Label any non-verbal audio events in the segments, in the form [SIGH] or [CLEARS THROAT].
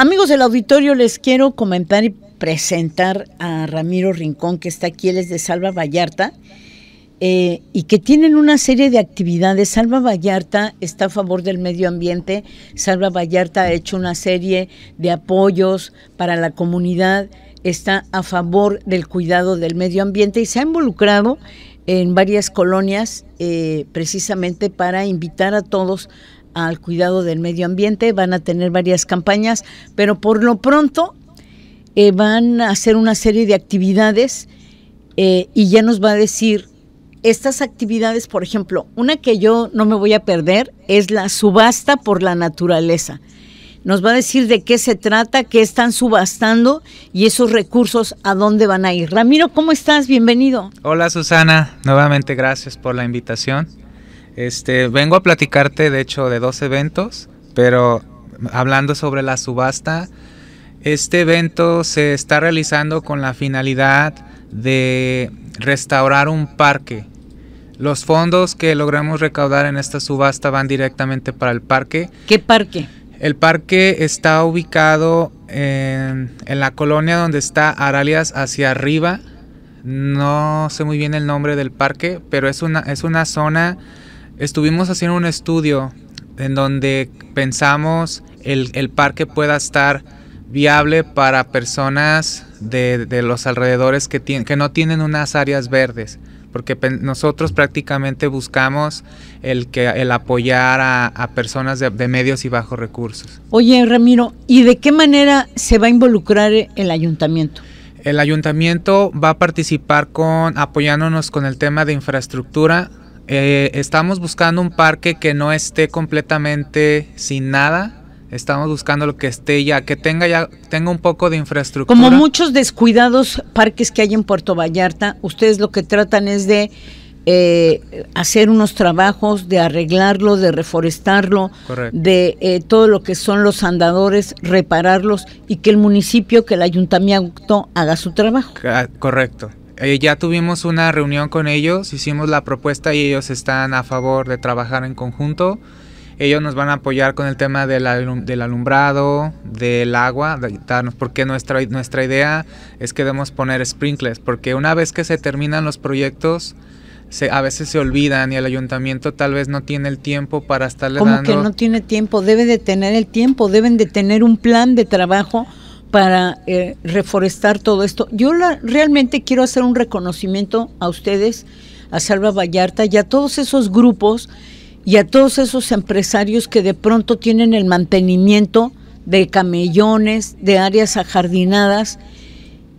Amigos del auditorio, les quiero comentar y presentar a Ramiro Rincón, que está aquí, él es de Salva Vallarta, eh, y que tienen una serie de actividades. Salva Vallarta está a favor del medio ambiente, Salva Vallarta ha hecho una serie de apoyos para la comunidad, está a favor del cuidado del medio ambiente y se ha involucrado en varias colonias eh, precisamente para invitar a todos al cuidado del medio ambiente, van a tener varias campañas, pero por lo pronto eh, van a hacer una serie de actividades eh, y ya nos va a decir estas actividades, por ejemplo, una que yo no me voy a perder es la subasta por la naturaleza. Nos va a decir de qué se trata, qué están subastando y esos recursos a dónde van a ir. Ramiro, ¿cómo estás? Bienvenido. Hola Susana, nuevamente gracias por la invitación. Este, vengo a platicarte, de hecho, de dos eventos, pero hablando sobre la subasta, este evento se está realizando con la finalidad de restaurar un parque. Los fondos que logramos recaudar en esta subasta van directamente para el parque. ¿Qué parque? El parque está ubicado en, la colonia donde está Aralias hacia arriba. No sé muy bien el nombre del parque, pero es una, es una zona Estuvimos haciendo un estudio en donde pensamos el, el parque pueda estar viable para personas de, de los alrededores que, tienen que no tienen unas áreas verdes porque nosotros prácticamente buscamos el que el apoyar a, personas de, de, medios y bajos recursos. Oye, Ramiro, ¿y de qué manera se va a involucrar el ayuntamiento? El ayuntamiento va a participar con apoyándonos con el tema de infraestructura, eh, estamos buscando un parque que no esté completamente sin nada. Estamos buscando lo que esté ya, que tenga ya tenga un poco de infraestructura. Como muchos descuidados parques que hay en Puerto Vallarta, ustedes lo que tratan es de eh, hacer unos trabajos, de arreglarlo, de reforestarlo, de eh, todo lo que son los andadores, repararlos y que el municipio, que el ayuntamiento haga su trabajo. Ah, correcto. Eh, ya tuvimos una reunión con ellos, hicimos la propuesta y ellos están a favor de trabajar en conjunto. Ellos nos van a apoyar con el tema del, del alumbrado, del agua, porque nuestra, nuestra idea es que debemos poner sprinklers, porque una vez que se terminan los proyectos, se, a veces se olvidan y el ayuntamiento tal vez no tiene el tiempo para estarle Como dando... que no tiene tiempo, debe de tener el tiempo, deben de tener un plan de trabajo para eh, reforestar todo esto. Yo realmente quiero hacer un reconocimiento a ustedes, a Salva Vallarta y a todos esos grupos y a todos esos empresarios que de pronto tienen el mantenimiento de camellones, de áreas ajardinadas.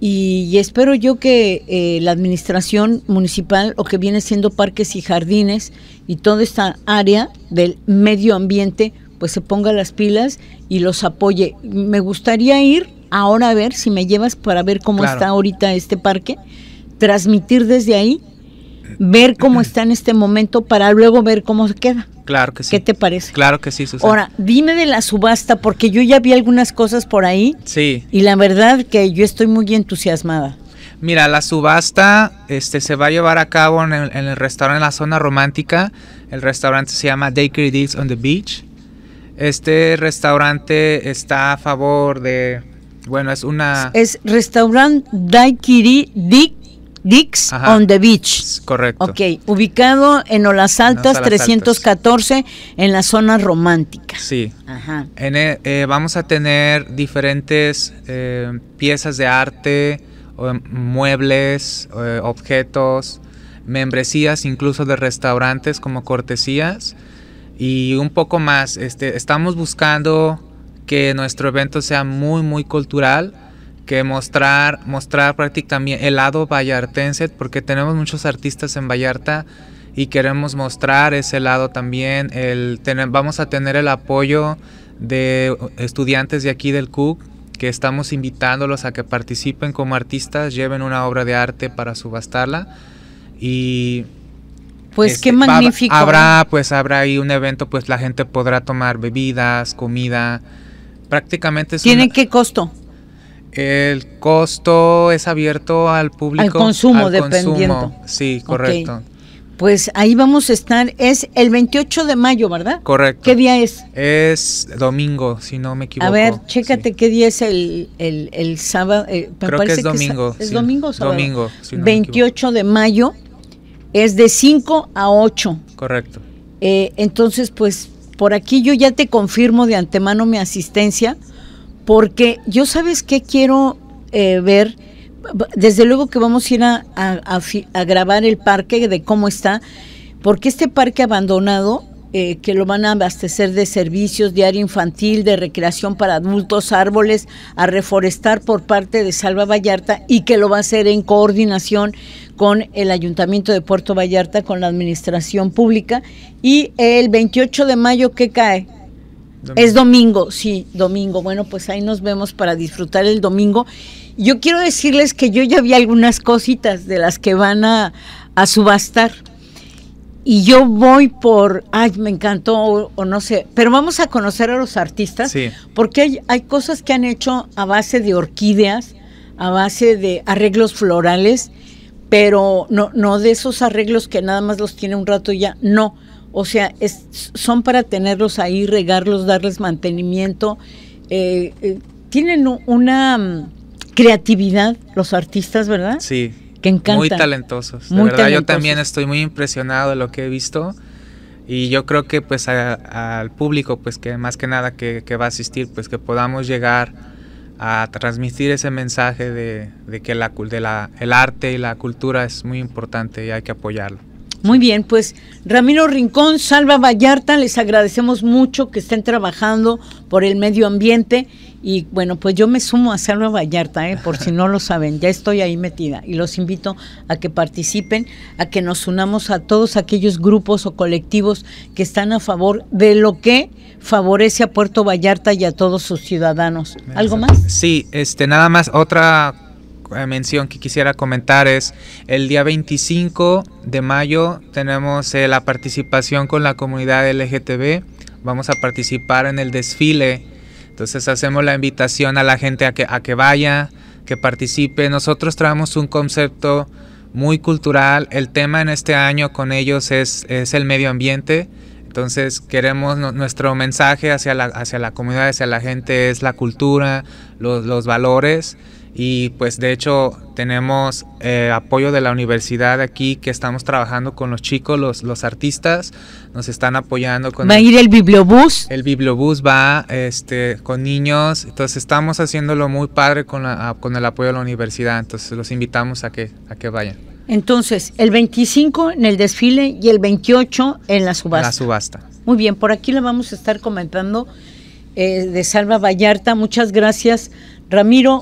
Y, espero yo que eh, la administración municipal o que viene siendo parques y jardines y toda esta área del medio ambiente pues se ponga las pilas y los apoye. Me gustaría ir ahora a ver si me llevas para ver cómo está ahorita este parque, transmitir desde ahí, ver cómo [CLEARS THROAT] está en este momento para luego ver cómo se queda. Claro que sí. ¿Qué te parece? Claro que sí, Susana. Ahora, dime de la subasta, porque yo ya vi algunas cosas por ahí. Sí. Y la verdad que yo estoy muy entusiasmada. Mira, la subasta este, se va a llevar a cabo en el, restaurante en la zona romántica. El restaurante se llama Day Credits on the Beach. Este restaurante está a favor de bueno, es una... Es restaurant Daiquiri Dick Dix on the Beach. Correcto. Ok, ubicado en Olas Altas, 314, en la zona romántica. Sí. Ajá. E, eh, vamos a tener diferentes eh, piezas de arte, em, muebles, eh, objetos, membresías incluso de restaurantes como cortesías y un poco más. Este, estamos buscando que nuestro evento sea muy, muy cultural, que mostrar, mostrar prácticamente el lado vallartense, porque tenemos muchos artistas en Vallarta y queremos mostrar ese lado también. El, vamos a tener el apoyo de estudiantes de aquí del CUC, que estamos invitándolos a que participen como artistas, lleven una obra de arte para subastarla y pues este, qué magnífico. Habrá, pues habrá ahí un evento, pues la gente podrá tomar bebidas, comida, prácticamente es qué costo? El costo es abierto al público. Al consumo, dependiendo. Sí, correcto. Pues ahí vamos a estar, es el 28 de mayo, ¿verdad? Correcto. ¿Qué día es? Es domingo, si no me equivoco. A ver, chécate qué día es el, sábado. Eh, Creo que es domingo. es, domingo o sábado? Domingo, si no 28 de mayo, es de 5 a 8. Correcto. Eh, entonces, pues por aquí yo ya te confirmo de antemano mi asistencia, porque yo sabes qué quiero eh, ver. Desde luego que vamos a ir a grabar el parque de cómo está, porque este parque abandonado eh, que lo van a abastecer de servicios de área infantil, de recreación para adultos, árboles, a reforestar por parte de Salva Vallarta y que lo va a hacer en coordinación con el Ayuntamiento de Puerto Vallarta, con la Administración Pública. Y el 28 de mayo, ¿qué cae? Es domingo, sí, domingo. Bueno, pues ahí nos vemos para disfrutar el domingo. Yo quiero decirles que yo ya vi algunas cositas de las que van a, a subastar y yo voy por, ay, me encantó o, no sé, pero vamos a conocer a los artistas, porque hay, hay, cosas que han hecho a base de orquídeas, a base de arreglos florales, pero no, no de esos arreglos que nada más los tiene un rato y ya, no, o sea, es, son para tenerlos ahí, regarlos, darles mantenimiento, eh, eh, tienen una mm, creatividad los artistas, ¿verdad? Sí muy talentosos. verdad, yo también estoy muy impresionado de lo que he visto. Y yo creo que pues al público, pues que más que nada que, va a asistir, pues que podamos llegar a transmitir ese mensaje de, que la, de la, el arte y la cultura es muy importante y hay que apoyarlo. Muy bien, pues Ramiro Rincón, Salva Vallarta, les agradecemos mucho que estén trabajando por el medio ambiente y bueno, pues yo me sumo a Salva Vallarta, eh, por si no lo saben, ya estoy ahí metida y los invito a que participen, a que nos unamos a todos aquellos grupos o colectivos que están a favor de lo que favorece a Puerto Vallarta y a todos sus ciudadanos. ¿Algo más? Sí, este nada más otra eh, mención que quisiera comentar es el día 25 de mayo tenemos eh, la participación con la comunidad LGTB. Vamos a participar en el desfile. Entonces hacemos la invitación a la gente a que, a que vaya, que participe. Nosotros traemos un concepto muy cultural. El tema en este año con ellos es, es el medio ambiente. Entonces queremos nuestro mensaje hacia la, hacia la comunidad, hacia la gente es la cultura, los, los valores y pues de hecho tenemos eh, apoyo de la universidad aquí que estamos trabajando con los chicos, los, los artistas, nos están apoyando con... ¿Va a ir el bibliobús? El bibliobús va este, con niños, entonces estamos haciéndolo muy padre con, la, con el apoyo de la universidad, entonces los invitamos a que, a que vayan. Entonces, el 25 en el desfile y el 28 en la subasta. La subasta. Muy bien, por aquí le vamos a estar comentando eh, de Salva Vallarta. Muchas gracias, Ramiro.